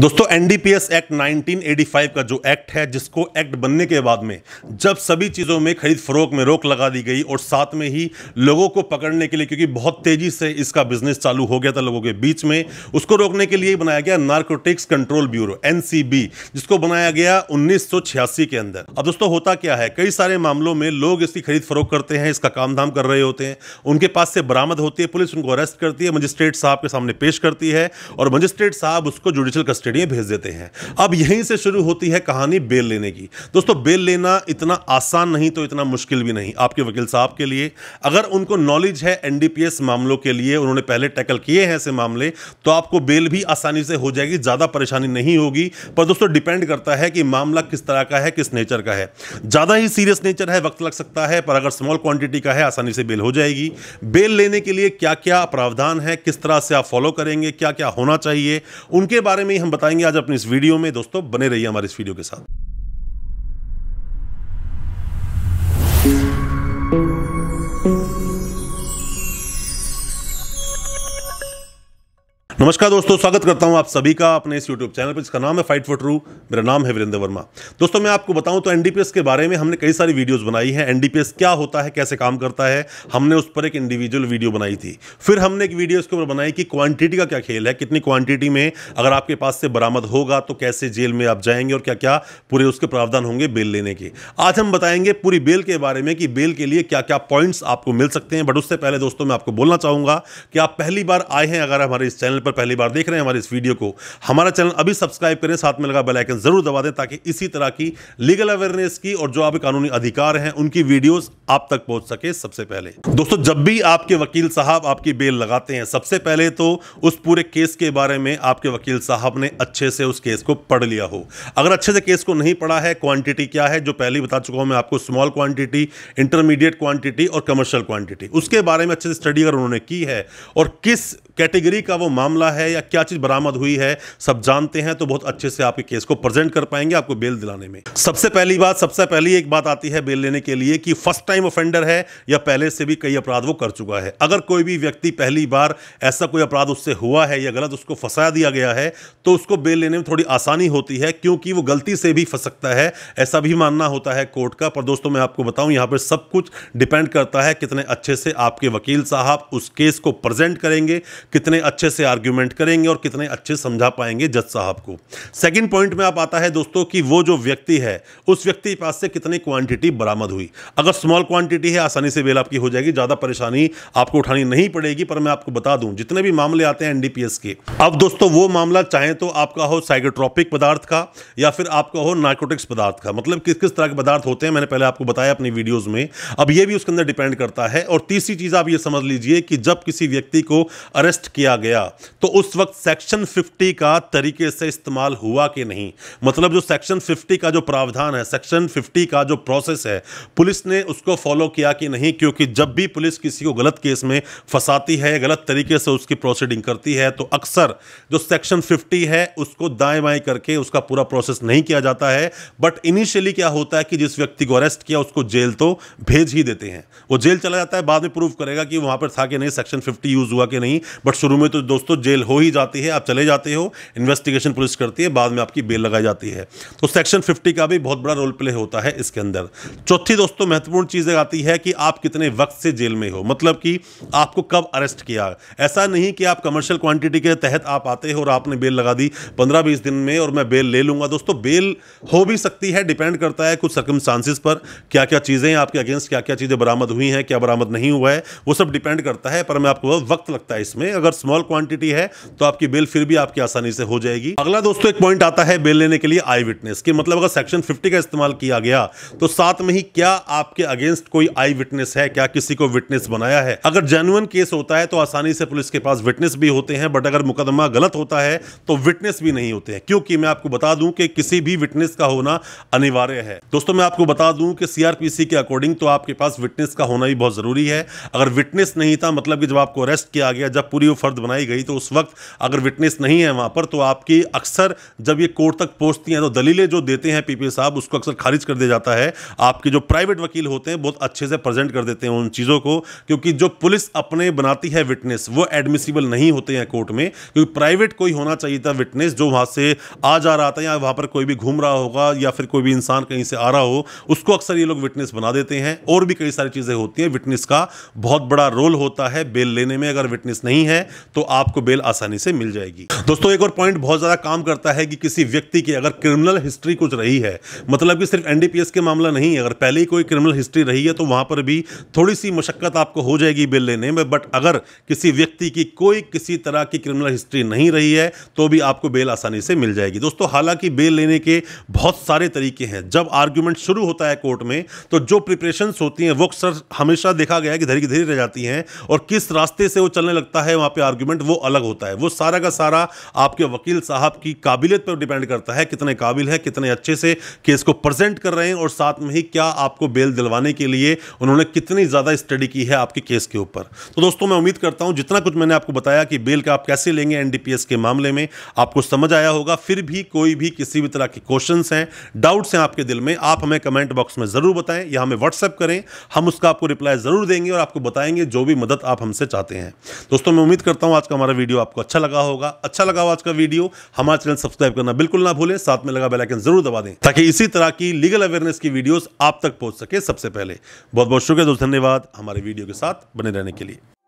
दोस्तों NDPS act 1985 का जो एक्ट है जिसको एक्ट बनने के बाद में जब सभी चीज़ों में खरीद फरोख में रोक लगा दी गई और साथ में ही लोगों को पकड़ने के लिए क्योंकि बहुत तेज़ी से इसका बिजनेस चालू हो गया था लोगों के बीच में उसको रोकने के लिए बनाया गया नार्कोटिक्स कंट्रोल ब्यूरो एन जिसको बनाया गया उन्नीस के अंदर अब दोस्तों होता क्या है कई सारे मामलों में लोग इसकी खरीद फरोख करते हैं इसका काम धाम कर रहे होते हैं उनके पास से बरामद होती है पुलिस उनको अरेस्ट करती है मजिस्ट्रेट साहब के सामने पेश करती है और मजिस्ट्रेट साहब उसको जुडिशल कस्टडी चिड़िए भेज देते हैं अब यहीं से शुरू होती है कहानी बेल लेने की दोस्तों बेल लेना इतना आसान नहीं तो इतना मुश्किल भी नहीं आपके वकील साहब के लिए अगर उनको नॉलेज है एनडीपीएस मामलों के लिए उन्होंने पहले टैकल किए हैं ऐसे मामले तो आपको बेल भी आसानी से हो जाएगी ज़्यादा परेशानी नहीं होगी पर दोस्तों डिपेंड करता है कि मामला किस तरह का है किस नेचर का है ज़्यादा ही सीरियस नेचर है वक्त लग सकता है पर अगर स्मॉल क्वांटिटी का है आसानी से बेल हो जाएगी बेल लेने के लिए क्या क्या प्रावधान है किस तरह से आप फॉलो करेंगे क्या क्या होना चाहिए उनके बारे में ही हम बताएंगे आज अपनी इस वीडियो में दोस्तों बने रहिए हमारे इस वीडियो के साथ नमस्कार दोस्तों स्वागत करता हूं आप सभी का अपने इस यूट्यूब चैनल पर जिसका नाम है फाइट फॉर ट्रू मेरा नाम है वीरेंद्र वर्मा दोस्तों मैं आपको बताऊं तो एनडीपीएस के बारे में हमने कई सारी वीडियोस बनाई हैं एनडीपीएस क्या होता है कैसे काम करता है हमने उस पर एक इंडिविजुअल वीडियो बनाई थी फिर हमने एक वीडियो इसके ऊपर बनाई कि क्वान्टिटी का क्या खेल है कितनी क्वांटिटी में अगर आपके पास से बरामद होगा तो कैसे जेल में आप जाएंगे और क्या क्या पूरे उसके प्रावधान होंगे बेल लेने के आज हम बताएंगे पूरी बेल के बारे में कि बेल के लिए क्या क्या पॉइंट्स आपको मिल सकते हैं बट उससे पहले दोस्तों मैं आपको बोलना चाहूँगा कि आप पहली बार आए हैं अगर हमारे इस चैनल पर पर पहली बार देख रहे हैं हमारे इस वीडियो को हमारा चैनल अभी सब्सक्राइब करें साथ में लगा बेलाइकन जरूर दबा दें ताकि इसी तरह की लीगल अवेयरनेस की और जो आप कानूनी अधिकार हैं उनकी वीडियोज आप तक पहुंच सके सबसे पहले दोस्तों जब भी आपके वकील साहब आपकी बेल लगाते हैं सबसे पहले तो उस पूरे केस के बारे में आपके वकील साहब ने अच्छे से उस केस को पढ़ लिया हो अगर अच्छे से केस को नहीं पढ़ा है क्वांटिटी क्या है जो पहले बता चुका हूं मैं आपको स्मॉल क्वांटिटी इंटरमीडिएट क्वांटिटी और कमर्शियल क्वांटिटी उसके बारे में अच्छे से स्टडी अगर उन्होंने की है और किस कैटेगरी का वो मामला मामला है या क्या चीज़ बरामद हुई है सब जानते हैं तो बहुत अच्छे से आपके केस को प्रेजेंट कर पाएंगे आपको बेल दिलाने में सबसे पहली बात सबसे पहली एक बात आती है बेल लेने के लिए कि फर्स्ट टाइम ऑफेंडर है या पहले से भी कई अपराध वो कर चुका है अगर कोई भी व्यक्ति पहली बार ऐसा कोई अपराध उससे हुआ है या गलत उसको फंसा दिया गया है तो उसको बेल लेने में थोड़ी आसानी होती है क्योंकि वो गलती से भी फंस सकता है ऐसा भी मानना होता है कोर्ट का पर दोस्तों मैं आपको बताऊं यहां पर सब कुछ डिपेंड करता है कितने अच्छे से आपके वकील साहब उस केस को प्रेजेंट करेंगे कितने अच्छे से आर्ग्यू आर्ग्यूमेंट करेंगे और कितने अच्छे समझा पाएंगे जज साहब को सेकंड पॉइंट में आप आता है दोस्तों कि वो जो व्यक्ति है उस व्यक्ति के पास से कितनी क्वांटिटी बरामद हुई अगर स्मॉल क्वांटिटी है आसानी से बेल आपकी हो जाएगी ज़्यादा परेशानी आपको उठानी नहीं पड़ेगी पर मैं आपको बता दूं जितने भी मामले आते हैं एनडीपीएस के अब दोस्तों वो मामला चाहे तो आपका हो साइकोट्रॉपिक पदार्थ का या फिर आपका हो नार्कोटिक्स पदार्थ का मतलब किस किस तरह के पदार्थ होते हैं मैंने पहले आपको बताया अपनी वीडियोज में अब ये भी उसके अंदर डिपेंड करता है और तीसरी चीज़ आप ये समझ लीजिए कि जब किसी व्यक्ति को अरेस्ट किया गया तो उस वक्त सेक्शन 50 का तरीके से इस्तेमाल हुआ कि नहीं मतलब जो सेक्शन 50 का जो प्रावधान है सेक्शन 50 का जो प्रोसेस है पुलिस ने उसको फॉलो किया कि नहीं क्योंकि जब भी पुलिस किसी को गलत केस में फंसाती है गलत तरीके से उसकी प्रोसीडिंग करती है तो अक्सर जो सेक्शन फिफ्टी है उसको दाएँ बाएँ करके उसका पूरा प्रोसेस नहीं किया जाता है बट इनिशियली क्या होता है कि जिस व्यक्ति को अरेस्ट किया उसको जेल तो भेज ही देते हैं वो जेल चला जाता है बाद में प्रूव करेगा कि वहां पर था कि नहीं सेक्शन फिफ्टी यूज़ हुआ कि नहीं बट शुरू में तो दोस्तों जेल हो ही जाती है आप चले जाते हो इन्वेस्टिगेशन पुलिस करती है बाद में आपकी बेल लगाई जाती है तो सेक्शन फिफ्टी का भी बहुत बड़ा रोल प्ले होता है इसके अंदर चौथी दोस्तों महत्वपूर्ण चीज़ आती है कि आप कितने वक्त से जेल में हो मतलब कि आपको कब अरेस्ट किया ऐसा नहीं कि आप कमर्शियल क्वांटिटी के तहत आप आते हो और आपने बेल लगा दी पंद्रह बीस दिन में और मैं बेल ले लूँगा दोस्तों बेल हो भी सकती है डिपेंड करता है कुछ सर्कमस्टांसिस पर क्या क्या चीज़ें आपके अगेंस्ट क्या क्या चीज़ें बरामद हुई हैं क्या बरामद नहीं हुआ है वो सब डिपेंड करता है पर मैं आपको वक्त लगता है इसमें अगर स्मॉल क्वांटिटी है है तो आपकी बेल फिर भी आपकी आसानी से हो जाएगी अगला दोस्तों एक पॉइंट आता है बेल लेने के लिए आई विटनेस की मतलब अगर सेक्शन फिफ्टी का इस्तेमाल किया गया तो साथ में ही क्या आपके अगेंस्ट कोई आई विटनेस है क्या किसी को विटनेस बनाया है अगर जेन्युन केस होता है तो आसानी से पुलिस के पास विटनेस भी होते हैं बट अगर मुकदमा गलत होता है तो विटनेस भी नहीं होते हैं क्योंकि मैं आपको बता दूं कि किसी भी विटनेस का होना अनिवार्य है दोस्तों मैं आपको बता दूं कि सीआरपीसी के अकॉर्डिंग तो आपके पास विटनेस का होना भी बहुत जरूरी है अगर विटनेस नहीं था मतलब कि जब आपको अरेस्ट किया गया जब पूरी वो फर्द बनाई गई तो उस वक्त अगर विटनेस नहीं है वहाँ पर तो आपकी अक्सर जब ये कोर्ट तक पहुँचती हैं तो दलीलें जो देते हैं पीपी साहब उसको अक्सर खारिज कर दिया जाता है आपके जो प्राइवेट वकील होते हैं बहुत अच्छे से प्रेजेंट कर देते हैं उन चीज़ों को क्योंकि जो पुलिस अपने बनाती है विटनेस वो एडमिसिबल नहीं होते हैं कोर्ट में क्योंकि प्राइवेट कोई होना चाहिए था विटनेस जो वहाँ से आ जा रहा था या वहाँ पर कोई भी घूम रहा होगा या फिर कोई भी इंसान कहीं से आ रहा हो उसको अक्सर ये लोग विटनेस बना देते हैं और भी कई सारी चीज़ें होती हैं विटनेस का बहुत बड़ा रोल होता है बेल लेने में अगर विटनेस नहीं है तो आपको बेल डिटेल आसानी से मिल जाएगी दोस्तों एक और पॉइंट बहुत ज़्यादा काम करता है कि किसी व्यक्ति की अगर क्रिमिनल हिस्ट्री कुछ रही है मतलब कि सिर्फ एनडीपीएस के मामला नहीं अगर पहले ही कोई क्रिमिनल हिस्ट्री रही है तो वहां पर भी थोड़ी सी मशक्क़त आपको हो जाएगी बिल लेने में बट अगर किसी व्यक्ति की कोई किसी तरह की क्रिमिनल हिस्ट्री नहीं रही है तो भी आपको बेल आसानी से मिल जाएगी दोस्तों हालांकि बेल लेने के बहुत सारे तरीके हैं जब आर्ग्यूमेंट शुरू होता है कोर्ट में तो जो प्रिपरेशंस होती हैं वो अक्सर हमेशा देखा गया है कि धरी की धरी रह जाती हैं और किस रास्ते से वो चलने लगता है वहां पर आर्ग्यूमेंट वो अलग अलग होता है वो सारा का सारा आपके वकील साहब की काबिलियत पर डिपेंड करता है कितने काबिल है कितने अच्छे से केस को प्रेजेंट कर रहे हैं और साथ में ही क्या आपको बेल दिलवाने के लिए उन्होंने कितनी ज़्यादा स्टडी की है आपके केस के ऊपर तो दोस्तों मैं उम्मीद करता हूँ जितना कुछ मैंने आपको बताया कि बेल का आप कैसे लेंगे एन के मामले में आपको समझ आया होगा फिर भी कोई भी किसी भी तरह के क्वेश्चन हैं डाउट्स हैं आपके दिल में आप हमें कमेंट बॉक्स में ज़रूर बताएं या हमें व्हाट्सअप करें हम उसका आपको रिप्लाई ज़रूर देंगे और आपको बताएंगे जो भी मदद आप हमसे चाहते हैं दोस्तों मैं उम्मीद करता हूँ आज का हमारा वीडियो वीडियो आपको अच्छा लगा होगा अच्छा लगा हो आज का वीडियो हमारे चैनल सब्सक्राइब करना बिल्कुल ना भूलें साथ में लगा बेलाइकन जरूर दबा दें ताकि इसी तरह की लीगल अवेयरनेस की वीडियो आप तक पहुंच सके सबसे पहले बहुत बहुत शुक्रिया दोस्त धन्यवाद हमारे वीडियो के साथ बने रहने के लिए